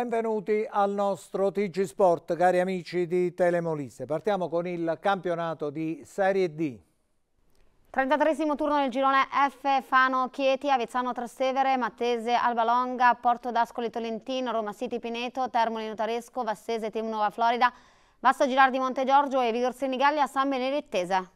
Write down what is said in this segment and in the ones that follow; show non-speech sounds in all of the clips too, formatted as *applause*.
Benvenuti al nostro TG Sport, cari amici di Telemolise. Partiamo con il campionato di Serie D. 33 turno del girone F, Fano, Chieti, Avezzano, Trastevere, Mattese, Albalonga, Porto d'Ascoli, Tolentino, Roma City, Pineto, Termoli, Notaresco, Vassese, Team Nuova Florida, Vasto Girardi, Monte Giorgio e Vigorsini Gallia, San Benedettese.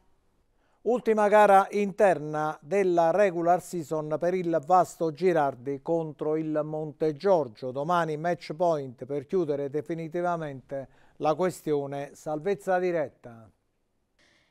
Ultima gara interna della regular season per il Vasto Girardi contro il Monte Giorgio. Domani match point per chiudere definitivamente la questione salvezza diretta.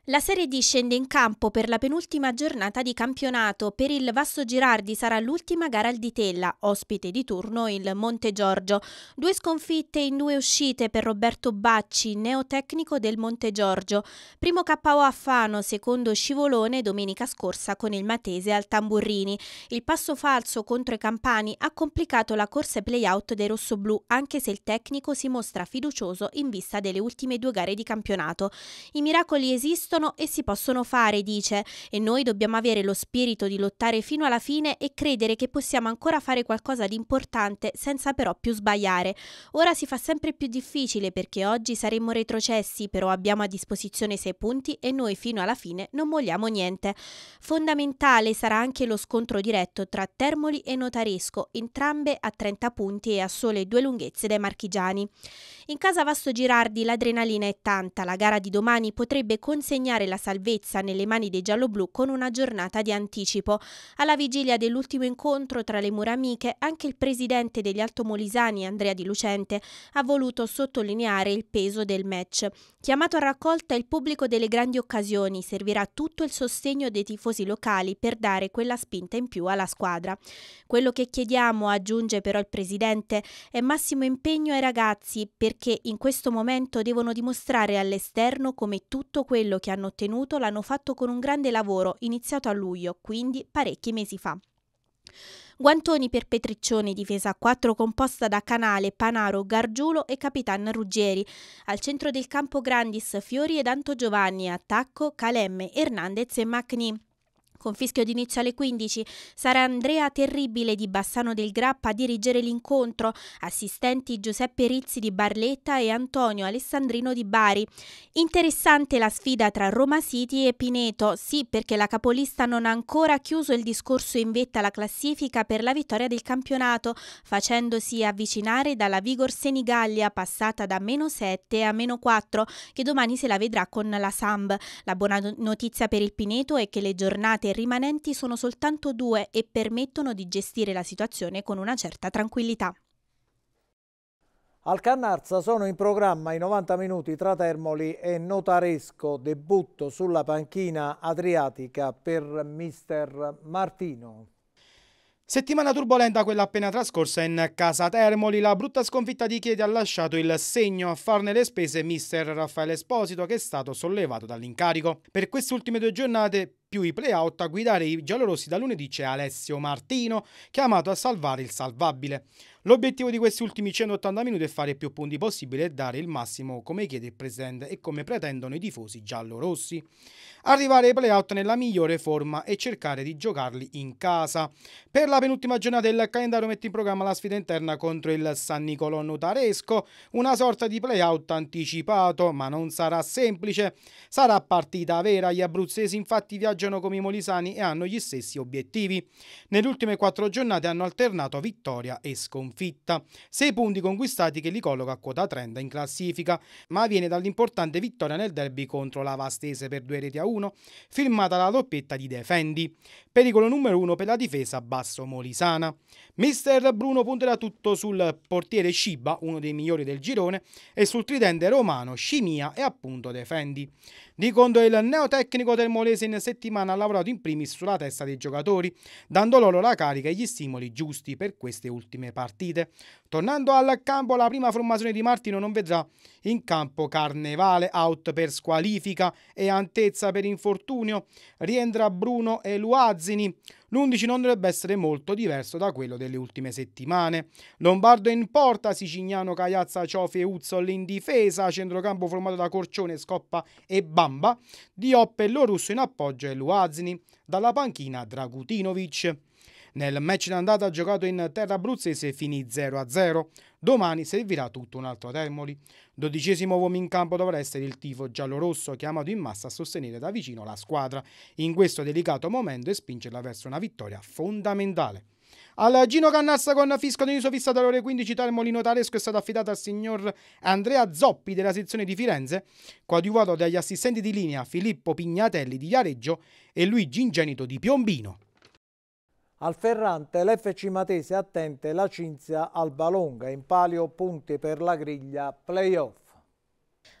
La Serie D scende in campo per la penultima giornata di campionato. Per il Vasso Girardi sarà l'ultima gara al Ditella, ospite di turno il Monte Giorgio. Due sconfitte in due uscite per Roberto Bacci, neotecnico del Monte Giorgio. Primo KO a Fano, secondo scivolone domenica scorsa con il Matese al Tamburrini. Il passo falso contro i Campani ha complicato la corsa play-out dei rossoblù, anche se il tecnico si mostra fiducioso in vista delle ultime due gare di campionato. I miracoli esistono esistono e si possono fare, dice, e noi dobbiamo avere lo spirito di lottare fino alla fine e credere che possiamo ancora fare qualcosa di importante senza però più sbagliare. Ora si fa sempre più difficile perché oggi saremmo retrocessi, però abbiamo a disposizione sei punti e noi fino alla fine non vogliamo niente. Fondamentale sarà anche lo scontro diretto tra Termoli e Notaresco, entrambe a 30 punti e a sole due lunghezze dai marchigiani. In casa Vasto Girardi l'adrenalina è tanta, la gara di domani potrebbe consegnare consegnare la salvezza nelle mani dei gialloblu con una giornata di anticipo. Alla vigilia dell'ultimo incontro tra le mura amiche, anche il presidente degli Altomolisani, Andrea Di Lucente, ha voluto sottolineare il peso del match. Chiamato a raccolta il pubblico delle grandi occasioni, servirà tutto il sostegno dei tifosi locali per dare quella spinta in più alla squadra. Quello che chiediamo, aggiunge però il presidente, è massimo impegno ai ragazzi perché in questo momento devono dimostrare all'esterno come tutto quello che hanno hanno ottenuto l'hanno fatto con un grande lavoro iniziato a luglio, quindi parecchi mesi fa. Guantoni per Petriccioni, difesa a 4 composta da Canale, Panaro, Gargiulo e Capitan Ruggeri. Al centro del campo Grandis, Fiori ed Anto Giovanni, attacco Calemme, Hernandez e Macni. Con fischio d'inizio alle 15 sarà Andrea Terribile di Bassano del Grappa a dirigere l'incontro, assistenti Giuseppe Rizzi di Barletta e Antonio Alessandrino di Bari. Interessante la sfida tra Roma City e Pineto, sì perché la capolista non ha ancora chiuso il discorso in vetta alla classifica per la vittoria del campionato, facendosi avvicinare dalla Vigor Senigallia passata da meno 7 a meno 4 che domani se la vedrà con la Samb. La buona notizia per il Pineto è che le giornate rimanenti sono soltanto due e permettono di gestire la situazione con una certa tranquillità. Al Cannarza sono in programma i 90 minuti tra Termoli e Notaresco, debutto sulla panchina adriatica per mister Martino. Settimana turbolenta quella appena trascorsa in Casa Termoli, la brutta sconfitta di Chiedi ha lasciato il segno a farne le spese mister Raffaele Esposito che è stato sollevato dall'incarico. Per queste ultime due giornate più i playout a guidare i giallorossi da lunedì c'è Alessio Martino, chiamato a salvare il salvabile. L'obiettivo di questi ultimi 180 minuti è fare più punti possibile e dare il massimo come chiede il presidente e come pretendono i tifosi giallorossi. Arrivare ai playout nella migliore forma e cercare di giocarli in casa. Per la penultima giornata del calendario mette in programma la sfida interna contro il San Nicolò Notaresco, una sorta di playout anticipato, ma non sarà semplice. Sarà partita vera, gli abruzzesi infatti viaggiano come i molisani e hanno gli stessi obiettivi. Nelle ultime quattro giornate hanno alternato vittoria e sconfitta sconfitta. Sei punti conquistati che li colloca a quota 30 in classifica, ma viene dall'importante vittoria nel derby contro la Vastese per due reti a uno, firmata la doppietta di Defendi. Pericolo numero uno per la difesa Basso Molisana. Mister Bruno punterà tutto sul portiere Sciba, uno dei migliori del girone, e sul tridente romano Scimia e appunto Defendi. Di Ricondo il neotecnico del Molese in settimana ha lavorato in primis sulla testa dei giocatori, dando loro la carica e gli stimoli giusti per queste ultime partite. Tornando al campo, la prima formazione di Martino non vedrà in campo Carnevale, out per squalifica e Antezza per infortunio. Rientra Bruno e Luazzini. L'11 non dovrebbe essere molto diverso da quello delle ultime settimane. Lombardo in porta, Sicignano, Cagliazza, Ciofi e Uzzol in difesa, centrocampo formato da Corcione, Scoppa e Bamba, Diop e Lorusso in appoggio e Luazzini, dalla panchina Dragutinovic. Nel match d'andata giocato in terra abruzzese finì 0-0. Domani servirà tutto un altro Termoli. Dodicesimo uomo in campo dovrà essere il tifo giallorosso chiamato in massa a sostenere da vicino la squadra in questo delicato momento e spingerla verso una vittoria fondamentale. Al Gino Cannassa con fisco di fissato alle ore 15 Termoli Notaresco è stato affidato al signor Andrea Zoppi della sezione di Firenze, coadiuvato dagli assistenti di linea Filippo Pignatelli di Iareggio e Luigi Ingenito di Piombino. Al Ferrante l'FC Matese attente la Cinzia al Balonga in palio punti per la griglia playoff.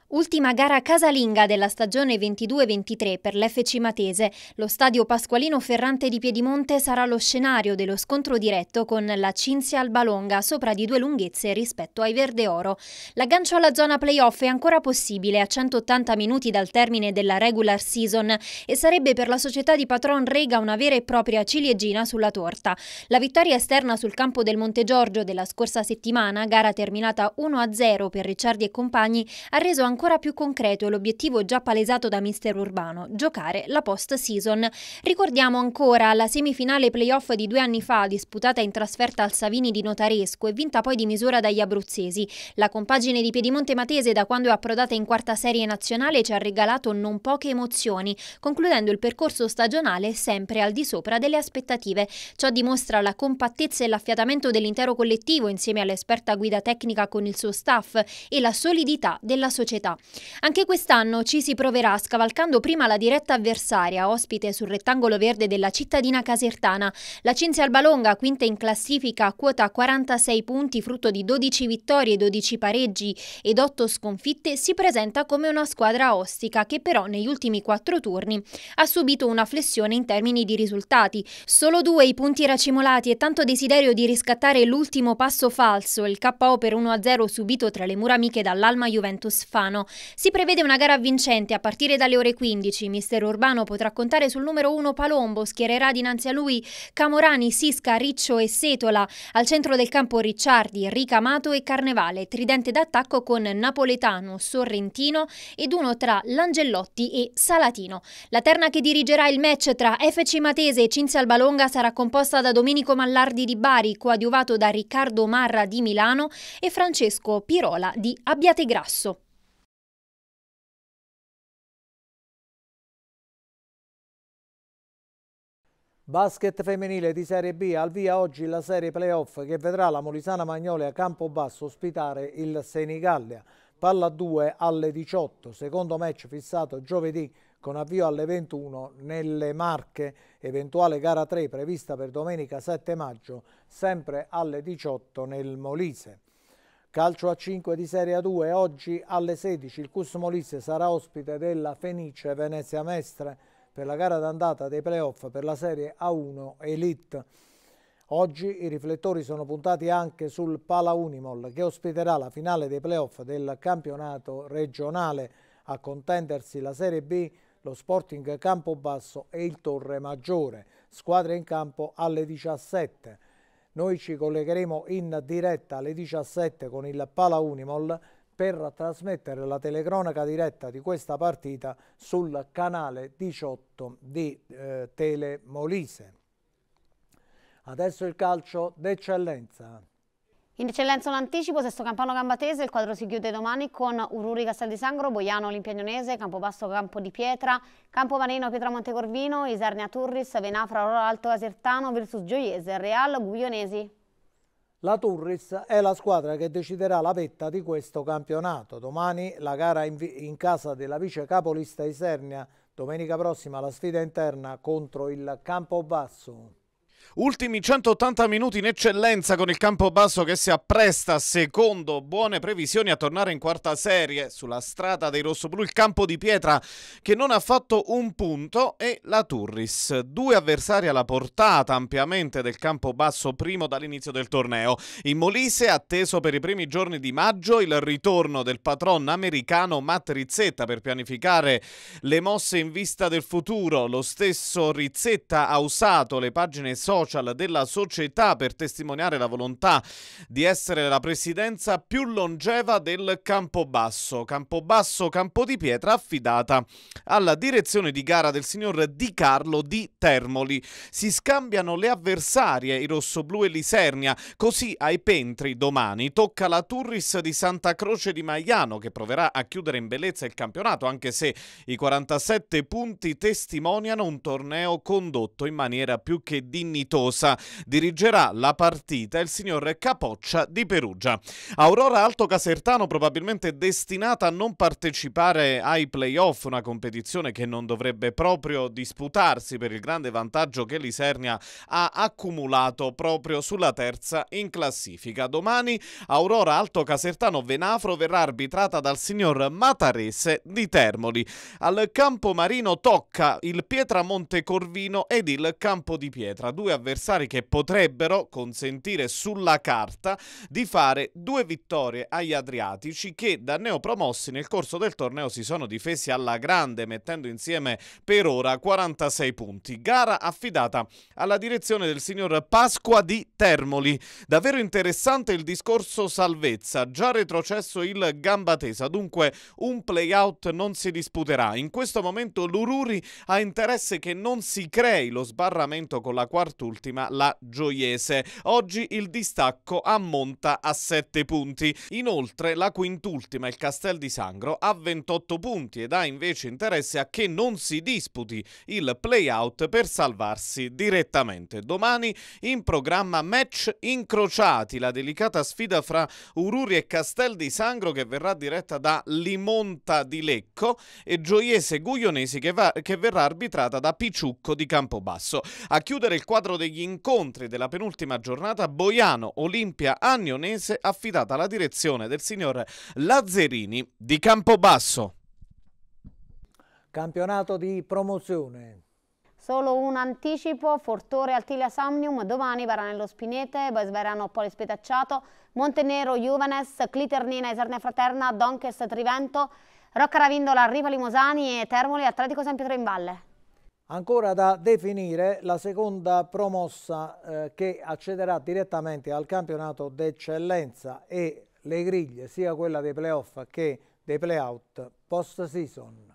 Ultima gara casalinga della stagione 22-23 per l'FC Matese. Lo stadio Pasqualino Ferrante di Piedimonte sarà lo scenario dello scontro diretto con la Cinzia Albalonga, sopra di due lunghezze rispetto ai Verde Oro. L'aggancio alla zona playoff è ancora possibile a 180 minuti dal termine della regular season e sarebbe per la società di Patron Rega una vera e propria ciliegina sulla torta. La vittoria esterna sul campo del Monte Giorgio della scorsa settimana, gara terminata 1-0 per Ricciardi e compagni, ha reso ancora ancora più concreto è l'obiettivo già palesato da mister Urbano, giocare la post-season. Ricordiamo ancora la semifinale playoff di due anni fa, disputata in trasferta al Savini di Notaresco e vinta poi di misura dagli abruzzesi. La compagine di Piedimonte Matese da quando è approdata in quarta serie nazionale ci ha regalato non poche emozioni, concludendo il percorso stagionale sempre al di sopra delle aspettative. Ciò dimostra la compattezza e l'affiatamento dell'intero collettivo insieme all'esperta guida tecnica con il suo staff e la solidità della società società. Anche quest'anno ci si proverà scavalcando prima la diretta avversaria, ospite sul rettangolo verde della cittadina casertana. La Cinzia Albalonga, quinta in classifica, quota 46 punti, frutto di 12 vittorie, 12 pareggi ed 8 sconfitte, si presenta come una squadra ostica che però negli ultimi quattro turni ha subito una flessione in termini di risultati. Solo due i punti racimolati e tanto desiderio di riscattare l'ultimo passo falso, il KO per 1-0 subito tra le mura amiche dall'Alma Juventus Fan, Urbano. Si prevede una gara vincente a partire dalle ore 15. Mister Urbano potrà contare sul numero 1 Palombo, schiererà dinanzi a lui Camorani, Sisca, Riccio e Setola. Al centro del campo Ricciardi, Ricamato e Carnevale, tridente d'attacco con Napoletano, Sorrentino ed uno tra Langellotti e Salatino. La terna che dirigerà il match tra FC Matese e Cinzia Albalonga sarà composta da Domenico Mallardi di Bari, coadiuvato da Riccardo Marra di Milano e Francesco Pirola di Abbiategrasso. Basket femminile di Serie B al via oggi la serie playoff che vedrà la Molisana Magnolia Campobasso ospitare il Senigallia. Palla 2 alle 18, secondo match fissato giovedì con avvio alle 21 nelle Marche, eventuale gara 3 prevista per domenica 7 maggio, sempre alle 18 nel Molise. Calcio a 5 di Serie 2, oggi alle 16 il Cus Molise sarà ospite della Fenice Venezia Mestre per la gara d'andata dei playoff per la Serie A1 Elite. Oggi i riflettori sono puntati anche sul Pala Unimol che ospiterà la finale dei playoff del campionato regionale a contendersi la Serie B, lo Sporting Campobasso e il Torre Maggiore, squadre in campo alle 17. Noi ci collegheremo in diretta alle 17 con il Pala Unimol per trasmettere la telecronaca diretta di questa partita sul canale 18 di eh, Molise. Adesso il calcio d'eccellenza. In eccellenza un anticipo, sesto campano Gambatese, il quadro si chiude domani con Ururi Castel di Sangro, Boiano Olimpiagnonese, Campobasso Campo di Pietra, Campomanino Pietra Montecorvino, Isernia Turris, Venafra Oro Alto Asertano vs Gioiese, Real Guglionesi. La Turris è la squadra che deciderà la vetta di questo campionato. Domani la gara in, in casa della vice capolista Isernia, domenica prossima la sfida interna contro il Campobasso. Ultimi 180 minuti in eccellenza con il campo basso che si appresta, secondo buone previsioni, a tornare in quarta serie sulla strada dei rossoblù. Il campo di pietra che non ha fatto un punto e la Turris. Due avversari alla portata ampiamente del campo basso, primo dall'inizio del torneo. In Molise atteso per i primi giorni di maggio il ritorno del patron americano Matt Rizzetta per pianificare le mosse in vista del futuro. Lo stesso Rizzetta ha usato le pagine social social della società per testimoniare la volontà di essere la presidenza più longeva del Campobasso. Campobasso Campo di Pietra affidata alla direzione di gara del signor Di Carlo di Termoli. Si scambiano le avversarie, i rossoblu e l'Isernia, così ai Pentri domani tocca la Turris di Santa Croce di Maiano che proverà a chiudere in bellezza il campionato anche se i 47 punti testimoniano un torneo condotto in maniera più che dignitosa dignitosa. Dirigerà la partita il signor Capoccia di Perugia. Aurora Alto Casertano probabilmente destinata a non partecipare ai playoff, una competizione che non dovrebbe proprio disputarsi per il grande vantaggio che l'Isernia ha accumulato proprio sulla terza in classifica. Domani Aurora Alto Casertano Venafro verrà arbitrata dal signor Matarese di Termoli. Al campo marino tocca il Pietramonte Corvino ed il Campo di Pietra, due avversari che potrebbero consentire sulla carta di fare due vittorie agli Adriatici che da neopromossi nel corso del torneo si sono difesi alla grande mettendo insieme per ora 46 punti. Gara affidata alla direzione del signor Pasqua di Termoli. Davvero interessante il discorso salvezza, già retrocesso il Gambatesa, dunque un playout non si disputerà. In questo momento l'Ururi ha interesse che non si crei lo sbarramento con la quarta quart'ultima la Gioiese. Oggi il distacco ammonta a 7 punti. Inoltre la quint'ultima, il Castel di Sangro, ha 28 punti ed ha invece interesse a che non si disputi il play-out per salvarsi direttamente. Domani in programma match incrociati, la delicata sfida fra Ururi e Castel di Sangro che verrà diretta da Limonta di Lecco e Gioiese Guglionesi che, va, che verrà arbitrata da Picciucco di Campobasso. A chiudere il quadro uno degli incontri della penultima giornata Boiano Olimpia Agnonese affidata alla direzione del signor Lazzerini di Campobasso. Campionato di promozione. Solo un anticipo, Fortore Altilia Samnium, domani Baranello Spinete, Poli Spetacciato, Montenero Juvenes, Cliternina Esernia Fraterna, Donches Trivento, Rocca Ravindola, Ripa Limosani e Termoli Atletico San Pietro in Valle. Ancora da definire la seconda promossa eh, che accederà direttamente al campionato d'eccellenza e le griglie, sia quella dei playoff che dei playout post season.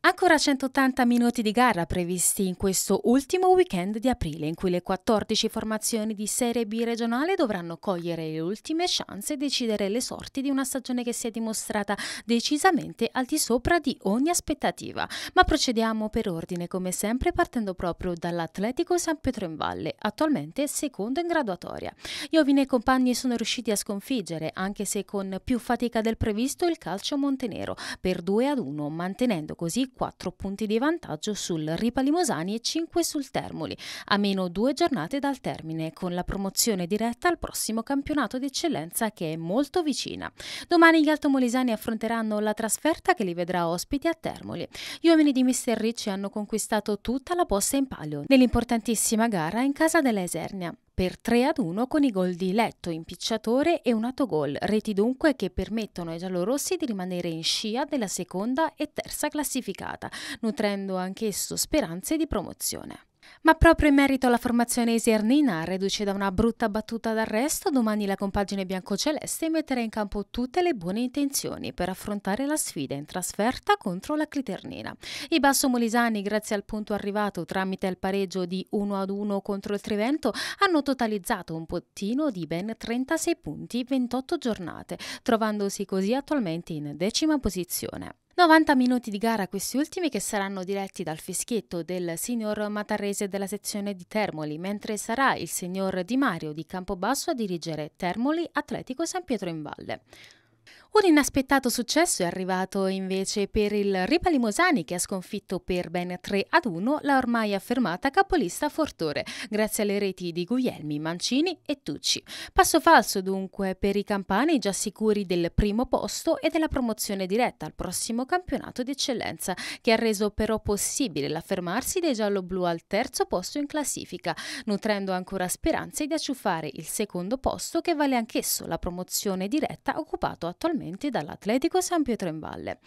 Ancora 180 minuti di gara previsti in questo ultimo weekend di aprile in cui le 14 formazioni di Serie B regionale dovranno cogliere le ultime chance e decidere le sorti di una stagione che si è dimostrata decisamente al di sopra di ogni aspettativa. Ma procediamo per ordine come sempre partendo proprio dall'Atletico San Pietro in Valle, attualmente secondo in graduatoria. Iovine e compagni sono riusciti a sconfiggere, anche se con più fatica del previsto, il calcio montenero per 2 ad 1, mantenendo così 4 punti di vantaggio sul Ripa Limosani e 5 sul Termoli, a meno due giornate dal termine, con la promozione diretta al prossimo campionato di eccellenza che è molto vicina. Domani gli altomolisani affronteranno la trasferta che li vedrà ospiti a Termoli. Gli uomini di Mister Ricci hanno conquistato tutta la posta in palio nell'importantissima gara in casa dell'Esernia per 3 ad 1 con i gol di Letto, impicciatore e un autogol, reti dunque che permettono ai giallorossi di rimanere in scia della seconda e terza classificata, nutrendo anch'esso speranze di promozione. Ma proprio in merito alla formazione isernina, reduce da una brutta battuta d'arresto, domani la compagine biancoceleste metterà in campo tutte le buone intenzioni per affrontare la sfida in trasferta contro la Cliternina. I basso molisani, grazie al punto arrivato tramite il pareggio di 1 ad 1 contro il Trivento, hanno totalizzato un pottino di ben 36 punti in 28 giornate, trovandosi così attualmente in decima posizione. 90 minuti di gara questi ultimi che saranno diretti dal fischietto del signor Matarrese della sezione di Termoli, mentre sarà il signor Di Mario di Campobasso a dirigere Termoli Atletico San Pietro in Valle. Un inaspettato successo è arrivato invece per il Ripa Limosani che ha sconfitto per ben 3 ad 1 la ormai affermata capolista Fortore, grazie alle reti di Guglielmi, Mancini e Tucci. Passo falso dunque per i campani già sicuri del primo posto e della promozione diretta al prossimo campionato di eccellenza, che ha reso però possibile l'affermarsi dei gialloblu al terzo posto in classifica, nutrendo ancora speranze di acciuffare il secondo posto che vale anch'esso la promozione diretta occupato attualmente attualmente dall'Atletico San Pietro in Valle.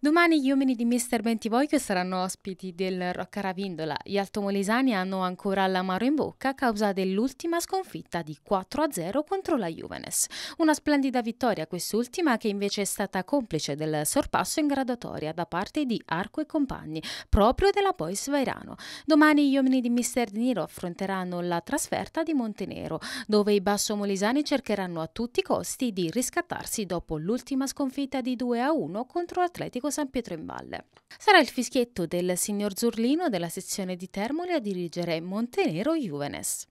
Domani gli uomini di Mister Bentivoglio saranno ospiti del Rocca Ravindola. Gli altomolesani hanno ancora l'amaro in bocca a causa dell'ultima sconfitta di 4-0 contro la Juvenes. Una splendida vittoria quest'ultima che invece è stata complice del sorpasso in graduatoria da parte di Arco e compagni, proprio della Bois Vairano. Domani gli uomini di Mister Di Niro affronteranno la trasferta di Montenero, dove i basso molesani cercheranno a tutti i costi di riscattarsi dopo l'ultima l'ultima sconfitta di 2 a 1 contro l'Atletico San Pietro in Valle. Sarà il fischietto del signor Zurlino della sezione di Termoli a dirigere Montenero Juvenes.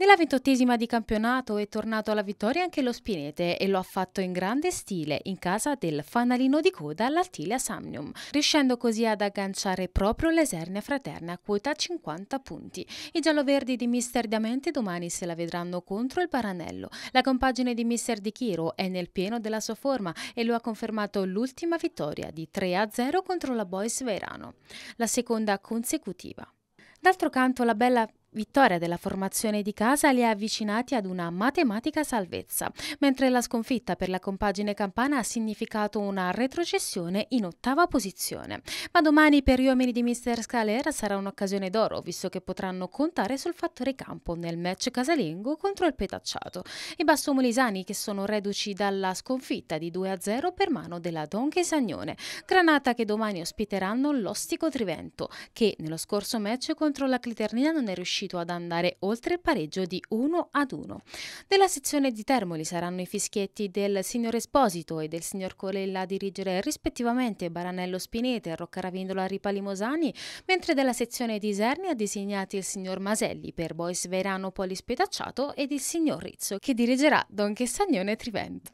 Nella ventottesima di campionato è tornato alla vittoria anche lo Spinete e lo ha fatto in grande stile in casa del fanalino di coda l'Altilia Samnium, riuscendo così ad agganciare proprio l'esernia fraterna a quota 50 punti. I gialloverdi di Mister Diamante domani se la vedranno contro il Paranello. La compagine di Mister Di Chiro è nel pieno della sua forma e lo ha confermato l'ultima vittoria di 3-0 contro la Boys Verano, la seconda consecutiva. D'altro canto la bella vittoria della formazione di casa li ha avvicinati ad una matematica salvezza, mentre la sconfitta per la compagine campana ha significato una retrocessione in ottava posizione. Ma domani per gli uomini di Mister Scalera sarà un'occasione d'oro, visto che potranno contare sul fattore campo nel match casalingo contro il Petacciato. I bassomolisani che sono reduci dalla sconfitta di 2-0 per mano della Don Chesagnone, granata che domani ospiteranno l'Ostico Trivento, che nello scorso match contro la Cliternina non è riuscito riuscito ad andare oltre il pareggio di 1 ad 1. Della sezione di Termoli saranno i fischietti del signor Esposito e del signor Colella a dirigere rispettivamente Baranello Spinete e Roccaravindola Ripalimosani, mentre della sezione di Isernia designati il signor Maselli per Bois Verano Polispetacciato ed il signor Rizzo che dirigerà Don Chessagnone Trivento.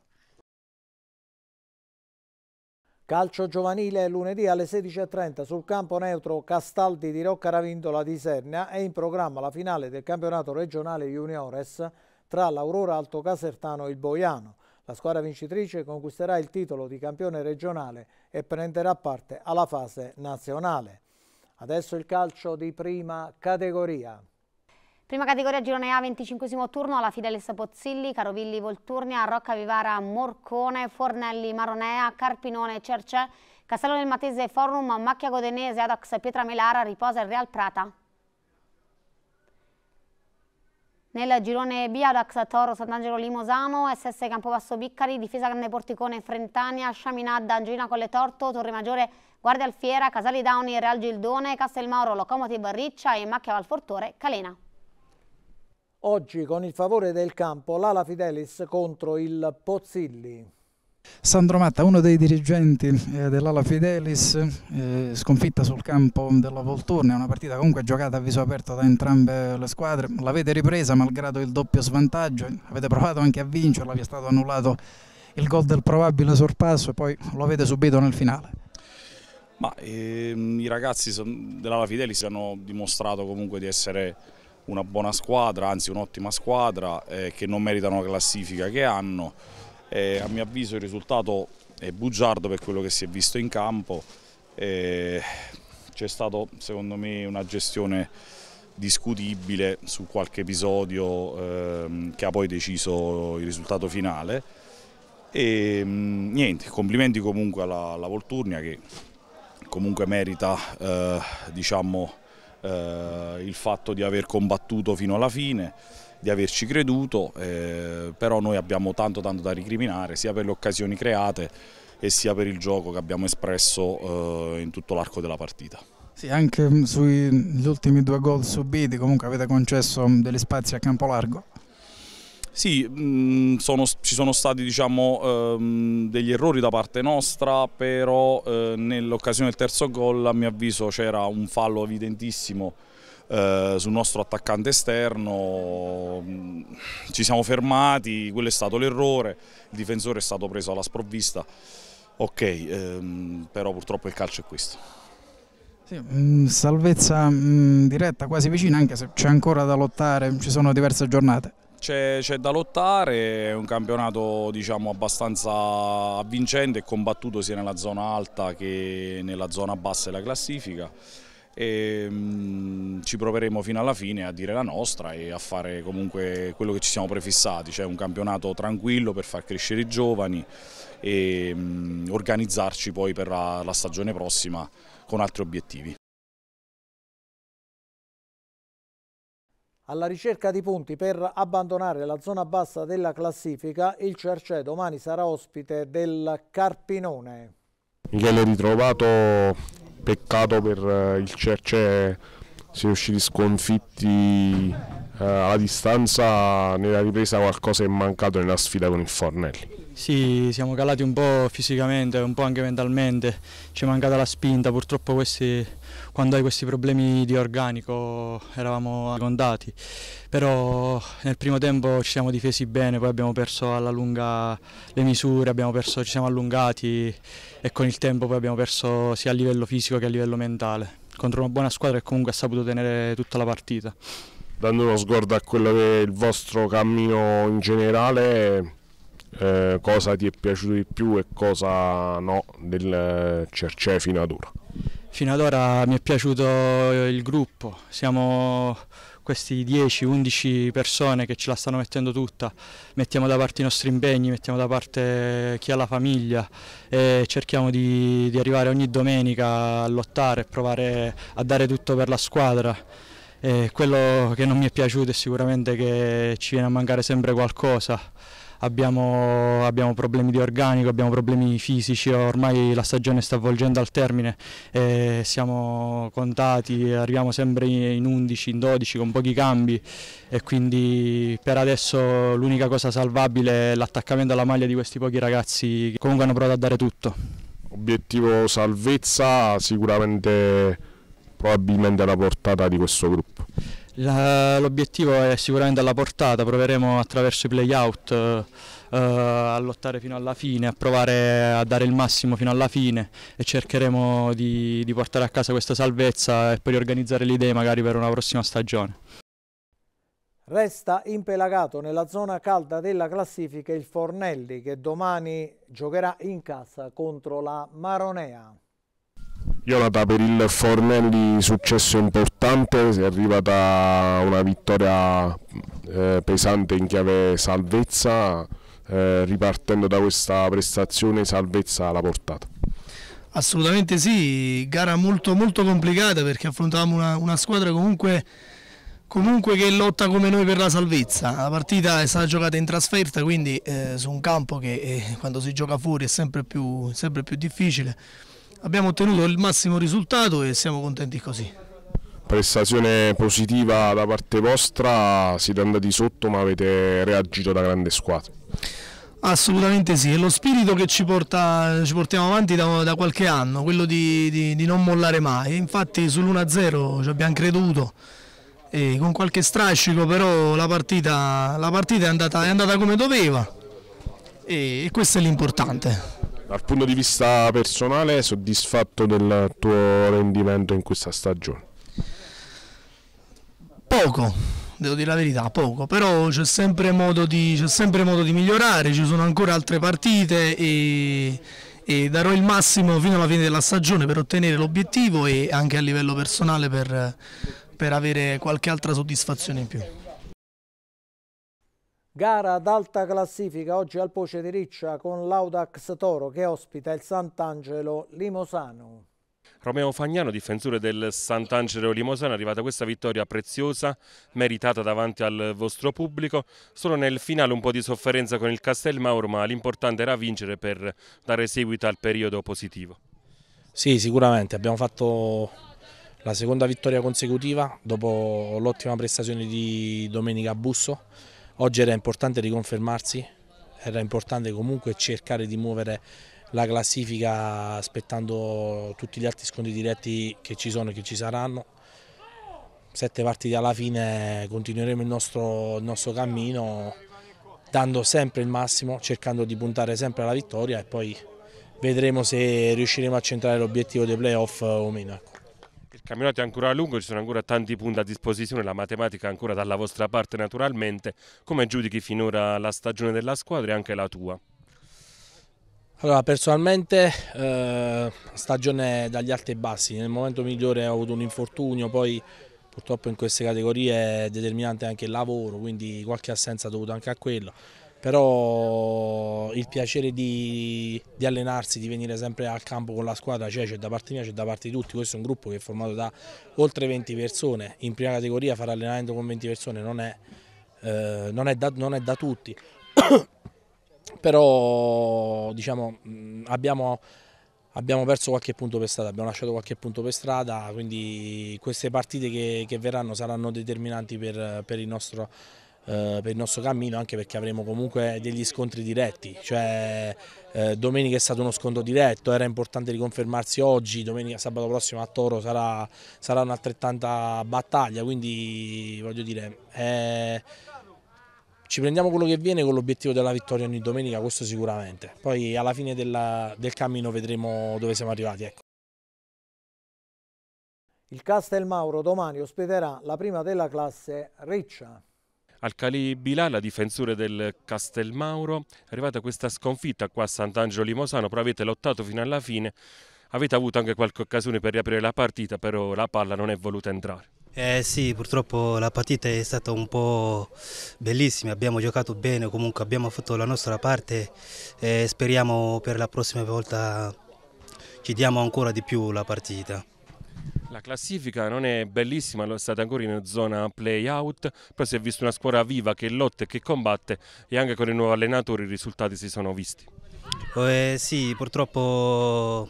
Calcio giovanile lunedì alle 16.30 sul campo neutro Castaldi di Rocca Ravindola di Sernia è in programma la finale del campionato regionale juniores tra l'Aurora Alto Casertano e il Boiano. La squadra vincitrice conquisterà il titolo di campione regionale e prenderà parte alla fase nazionale. Adesso il calcio di prima categoria. Prima categoria girone A, 25 turno, alla Fidelis Pozzilli, Carovilli Volturnia, Rocca Vivara Morcone, Fornelli Maronea, Carpinone Cercè, Castello del Matese Forum, Macchia Godenese, Adox Pietra Melara, Riposa e Real Prata. Nel girone B, Audax Toro, Sant'Angelo Limosano, SS Campobasso Biccari, Difesa Grande Porticone Frentania, Sciaminadda, Angelina Colletorto, Torre Maggiore, Guardia Alfiera, Casali Downi, Real Gildone, Castelmauro, Locomotive Riccia e Macchia Valfortore, Calena. Oggi con il favore del campo l'Ala Fidelis contro il Pozzilli. Sandro Matta, uno dei dirigenti eh, dell'Ala Fidelis, eh, sconfitta sul campo della Volturne, una partita comunque giocata a viso aperto da entrambe le squadre, l'avete ripresa malgrado il doppio svantaggio, avete provato anche a vincerla, vi è stato annullato il gol del probabile sorpasso e poi lo avete subito nel finale. Ma, ehm, I ragazzi dell'Ala Fidelis hanno dimostrato comunque di essere una buona squadra, anzi un'ottima squadra eh, che non meritano la classifica che hanno. Eh, a mio avviso il risultato è bugiardo per quello che si è visto in campo. Eh, C'è stata secondo me una gestione discutibile su qualche episodio ehm, che ha poi deciso il risultato finale. E, mh, mm, niente, complimenti comunque alla, alla Volturnia che comunque merita eh, diciamo, eh, il fatto di aver combattuto fino alla fine, di averci creduto, eh, però noi abbiamo tanto tanto da ricriminare sia per le occasioni create e sia per il gioco che abbiamo espresso eh, in tutto l'arco della partita. Sì, anche mm, sugli ultimi due gol subiti comunque avete concesso mm, degli spazi a campo largo? Sì, mh, mm, sono, ci sono stati diciamo, ehm, degli errori da parte nostra, però eh, nell'occasione del terzo gol a mio avviso c'era un fallo evidentissimo eh, sul nostro attaccante esterno, mm, ci siamo fermati, quello è stato l'errore, il difensore è stato preso alla sprovvista, ok, ehm, però purtroppo il calcio è questo. Sì, mh, mm, salvezza diretta quasi vicina anche se c'è ancora da lottare, ci sono diverse giornate. C'è da lottare, è un campionato diciamo, abbastanza avvincente e combattuto sia nella zona alta che nella zona bassa della classifica. E, ehm, mh, ci proveremo fino alla fine a dire la nostra e a fare comunque quello che ci siamo prefissati, cioè un campionato tranquillo per far crescere i giovani e mh, mm, organizzarci poi per la, la stagione prossima con altri obiettivi. Alla ricerca di punti per abbandonare la zona bassa della classifica, il Cercè domani sarà ospite del Carpinone. Michele ritrovato, peccato per eh, il Cercè, si è usciti sconfitti eh, a distanza, nella ripresa qualcosa è mancato nella sfida con il Fornelli. Sì, siamo calati un po' fisicamente, un po' anche mentalmente, ci è mancata la spinta, purtroppo questi quando hai questi problemi di organico eravamo condati, però nel primo tempo ci siamo difesi bene, poi abbiamo perso alla lunga le misure, perso, ci siamo allungati e con il tempo poi abbiamo perso sia a livello fisico che a livello mentale, contro una buona squadra che comunque ha saputo tenere tutta la partita. Dando uno sguardo a quello che è il vostro cammino in generale, eh, cosa ti è piaciuto di più e cosa no del fino ad ora? Fino ad ora mi è piaciuto il gruppo, siamo questi 10-11 persone che ce la stanno mettendo tutta, mettiamo da parte i nostri impegni, mettiamo da parte chi ha la famiglia e cerchiamo di, di arrivare ogni domenica a lottare, e provare a dare tutto per la squadra. E quello che non mi è piaciuto è sicuramente che ci viene a mancare sempre qualcosa abbiamo, abbiamo, problemi di organico, abbiamo problemi fisici, ormai la stagione sta avvolgendo al termine, eh, siamo contati, arriviamo sempre in 11, in 12 con pochi cambi e quindi per adesso l'unica cosa salvabile è l'attaccamento alla maglia di questi pochi ragazzi che comunque hanno provato a dare tutto. Obiettivo salvezza sicuramente probabilmente la portata di questo gruppo. L'obiettivo è sicuramente alla portata, proveremo attraverso i playout eh, a lottare fino alla fine, a provare a dare il massimo fino alla fine e cercheremo di, di portare a casa questa salvezza e poi riorganizzare le idee magari per una prossima stagione. Resta impelagato nella zona calda della classifica il Fornelli che domani giocherà in casa contro la Maronea. Jonata per il Fornelli successo importante, si è arrivata una vittoria eh, pesante in chiave salvezza, eh, ripartendo da questa prestazione salvezza alla portata. Assolutamente sì, gara molto, molto complicata perché affrontavamo una, una squadra comunque comunque che lotta come noi per la salvezza. La partita è stata giocata in trasferta, quindi eh, su un campo che eh, quando si gioca fuori è sempre più, sempre più difficile abbiamo ottenuto il massimo risultato e siamo contenti così. Prestazione positiva da parte vostra, siete andati sotto ma avete reagito da grande squadra. Assolutamente sì, è lo spirito che ci, porta, ci portiamo avanti da, da, qualche anno, quello di, di, di non mollare mai, infatti sull'1-0 ci abbiamo creduto, e con qualche strascico però la partita, la partita è, andata, è, andata, come doveva e, e questo è l'importante. Dal punto di vista personale, soddisfatto del tuo rendimento in questa stagione? Poco, devo dire la verità, poco, però c'è sempre, sempre, modo di migliorare, ci sono ancora altre partite e, e, darò il massimo fino alla fine della stagione per ottenere l'obiettivo e anche a livello personale per, per avere qualche altra soddisfazione in più. Gara ad alta classifica oggi al Poce di Riccia con l'Audax Toro che ospita il Sant'Angelo Limosano. Romeo Fagnano, difensore del Sant'Angelo Limosano, è arrivata questa vittoria preziosa, meritata davanti al vostro pubblico. Solo nel finale un po' di sofferenza con il Castel Mauro, ma l'importante era vincere per dare seguito al periodo positivo. Sì, sicuramente. Abbiamo fatto la seconda vittoria consecutiva dopo l'ottima prestazione di Domenica Busso Oggi era importante riconfermarsi, era importante comunque cercare di muovere la classifica aspettando tutti gli altri scontri diretti che ci sono e che ci saranno. Sette partite alla fine continueremo il nostro, il nostro cammino dando sempre il massimo, cercando di puntare sempre alla vittoria e poi vedremo se riusciremo a centrare l'obiettivo dei playoff o meno. Ecco campionato è ancora lungo, ci sono ancora tanti punti a disposizione, la matematica ancora dalla vostra parte naturalmente. Come giudichi finora la stagione della squadra e anche la tua? Allora, personalmente eh, stagione dagli alti e bassi, nel momento migliore ho avuto un infortunio, poi purtroppo in queste categorie è determinante anche il lavoro, quindi qualche assenza dovuta anche a quello però il piacere di, di, allenarsi, di venire sempre al campo con la squadra c'è, cioè, c'è da parte mia, c'è da parte di tutti, questo è un gruppo che è formato da oltre 20 persone, in prima categoria fare allenamento con 20 persone non è, eh, non è, da, non è da, tutti, *coughs* però diciamo, mm, abbiamo, abbiamo, perso qualche punto per strada, abbiamo lasciato qualche punto per strada, quindi queste partite che, che verranno saranno determinanti per, per il nostro eh, per il nostro cammino anche perché avremo comunque degli scontri diretti, cioè eh, domenica è stato uno scontro diretto, era importante riconfermarsi oggi, domenica sabato prossimo a Toro sarà, sarà un'altrettanta battaglia, quindi voglio dire... Eh, ci prendiamo quello che viene con l'obiettivo della vittoria ogni domenica, questo sicuramente. Poi alla fine della, del cammino vedremo dove siamo arrivati. Ecco. Il Mauro domani ospiterà la prima della classe Riccia. Al Bilà, la difensore del Castelmauro, è arrivata questa sconfitta qua a Sant'Angelo Limosano, però avete lottato fino alla fine, avete avuto anche qualche occasione per riaprire la partita, però la palla non è voluta entrare. Eh sì, purtroppo la partita è stata un po' bellissima, abbiamo giocato bene, comunque abbiamo fatto la nostra parte e speriamo per la prossima volta ci diamo ancora di più la partita. La classifica non è bellissima, lo state ancora in zona play-out, però si è vista una squadra viva che lotta e che combatte e anche con il nuovo allenatore i risultati si sono visti. Eh, sì, purtroppo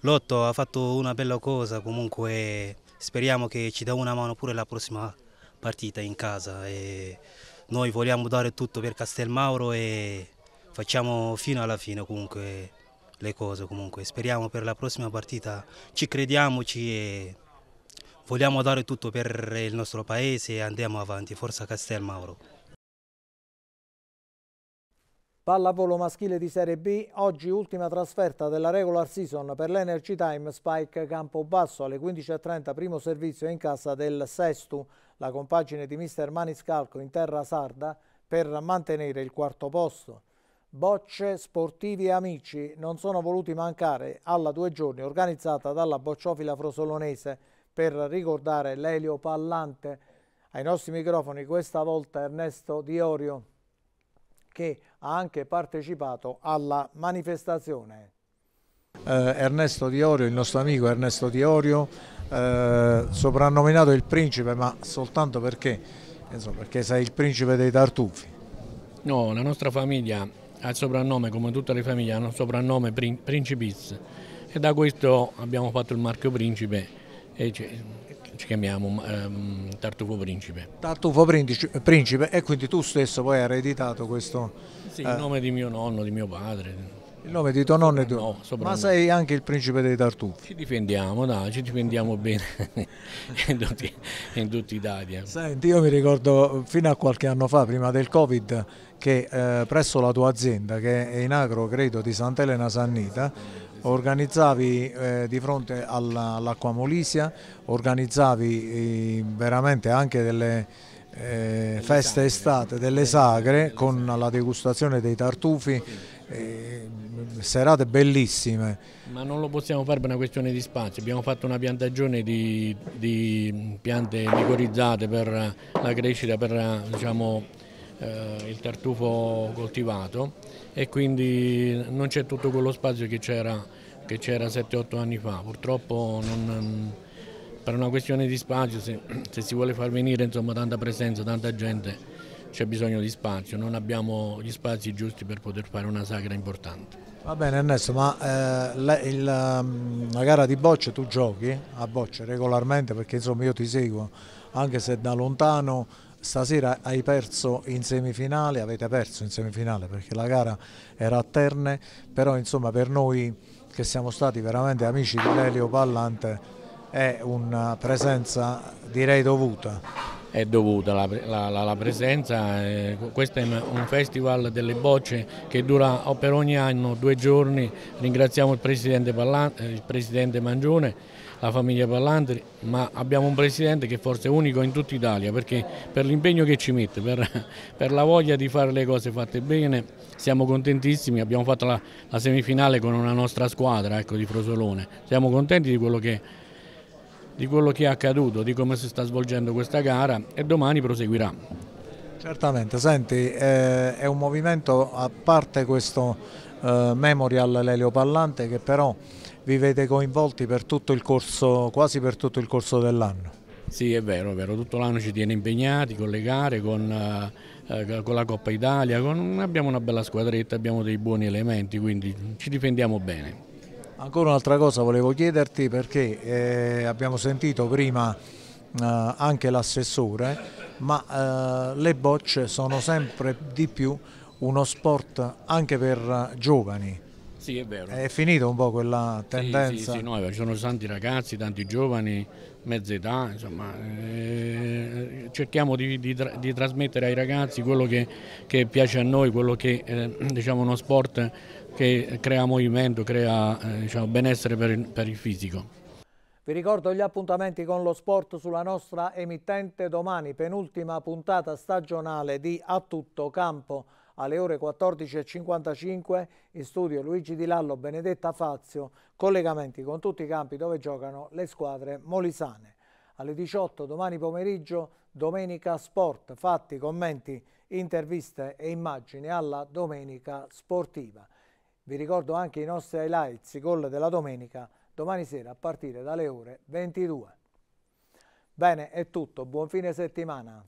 Lotto ha fatto una bella cosa, comunque speriamo che ci dà una mano pure la prossima partita in casa. E noi vogliamo dare tutto per Castelmauro e facciamo fino alla fine comunque le cose comunque. Speriamo per la prossima partita, ci crediamoci e vogliamo dare tutto per il nostro paese e andiamo avanti. Forza Castel Mauro. Pallavolo maschile di Serie B, oggi ultima trasferta della regular season per l'Energy Time Spike Campobasso alle 15.30 primo servizio in casa del Sestu, la compagine di Mr. Maniscalco in terra sarda per mantenere il quarto posto. Bocce sportivi e amici non sono voluti mancare alla due giorni organizzata dalla bocciofila frosolonese per ricordare l'Elio Pallante. Ai nostri microfoni questa volta Ernesto Diorio che ha anche partecipato alla manifestazione. Eh, Ernesto Diorio, il nostro amico Ernesto Diorio, eh, soprannominato il principe ma soltanto perché, insomma, perché sei il principe dei tartufi. No, la nostra famiglia ha il soprannome, come tutte le famiglie, hanno il soprannome prin- Principis e da questo abbiamo fatto il marchio Principe e ci, ci chiamiamo ehm, Tartufo Principe. Tartufo Principe e quindi tu stesso poi hai ereditato questo... Sì, eh... il nome di mio nonno, di mio padre. Il nome di tuo nonno è tuo. No, Ma sei anche il principe dei tartuffi. Ci difendiamo, no, ci difendiamo bene *laughs* in, tutti, in tutta Italia. Eh. Senti, io mi ricordo fino a qualche anno fa, prima del Covid, che eh, presso la tua azienda, che è in agro, credo, di Sant'Elena Sannita, organizzavi eh, di fronte all'acquamolisia, all organizzavi eh, veramente anche delle eh, festa estate delle sagre con la degustazione dei tartufi, eh, serate bellissime. Ma non lo possiamo fare per una questione di spazio, abbiamo fatto una piantagione di, di piante ligorizzate per la crescita, per diciamo, eh, il tartufo coltivato e quindi non c'è tutto quello spazio che c'era 7-8 anni fa, purtroppo non per una questione di spazio, se, se si vuole far venire insomma, tanta presenza, tanta gente, c'è bisogno di spazio, non abbiamo gli spazi giusti per poter fare una sagra importante. Va bene Ernesto, ma eh, la, il, mm, la, gara di bocce tu giochi a bocce regolarmente perché insomma io ti seguo anche se da lontano, stasera hai perso in semifinale, avete perso in semifinale perché la gara era a Terne, però insomma per noi che siamo stati veramente amici di Lelio Pallante è una presenza direi dovuta. È dovuta la, la, la presenza, eh, questo è un festival delle bocce che dura oh, per ogni anno due giorni, ringraziamo il presidente, Pallan eh, il presidente Mangione, la famiglia Pallantri, ma abbiamo un presidente che forse è unico in tutta Italia perché per l'impegno che ci mette, per, *laughs* per, la voglia di fare le cose fatte bene, siamo contentissimi, abbiamo fatto la, la semifinale con una nostra squadra ecco, di Frosolone, siamo contenti di quello che di quello che è accaduto, di come si sta svolgendo questa gara e domani proseguirà. Certamente, senti, eh, è un movimento a parte questo eh, Memorial Lelio Pallante che però vi vede coinvolti per corso, quasi per tutto il corso dell'anno. Sì, è vero, è vero, tutto l'anno ci tiene impegnati con le gare, con, eh, eh con la Coppa Italia, con, abbiamo una bella squadretta, abbiamo dei buoni elementi, quindi ci difendiamo bene. Ancora un'altra cosa volevo chiederti perché eh, abbiamo sentito prima eh, anche l'assessore, ma eh, le bocce sono sempre di più uno sport anche per giovani. Sì, è vero. È finita un po' quella tendenza. Sì, sì, sì no, ci sono tanti ragazzi, tanti giovani, mezza età, insomma, eh, cerchiamo di, di, di, trasmettere ai ragazzi quello che, che, piace a noi, quello che eh, diciamo uno sport che crea movimento, crea eh, diciamo, benessere per il, per il fisico. Vi ricordo gli appuntamenti con lo sport sulla nostra emittente domani, penultima puntata stagionale di A Tutto Campo alle ore 14.55 in studio Luigi Di Lallo, Benedetta Fazio, collegamenti con tutti i campi dove giocano le squadre molisane. Alle 18 domani pomeriggio Domenica Sport, fatti, commenti, interviste e immagini alla Domenica Sportiva. Vi ricordo anche i nostri highlights, i gol della domenica, domani sera a partire dalle ore 22. Bene, è tutto. Buon fine settimana.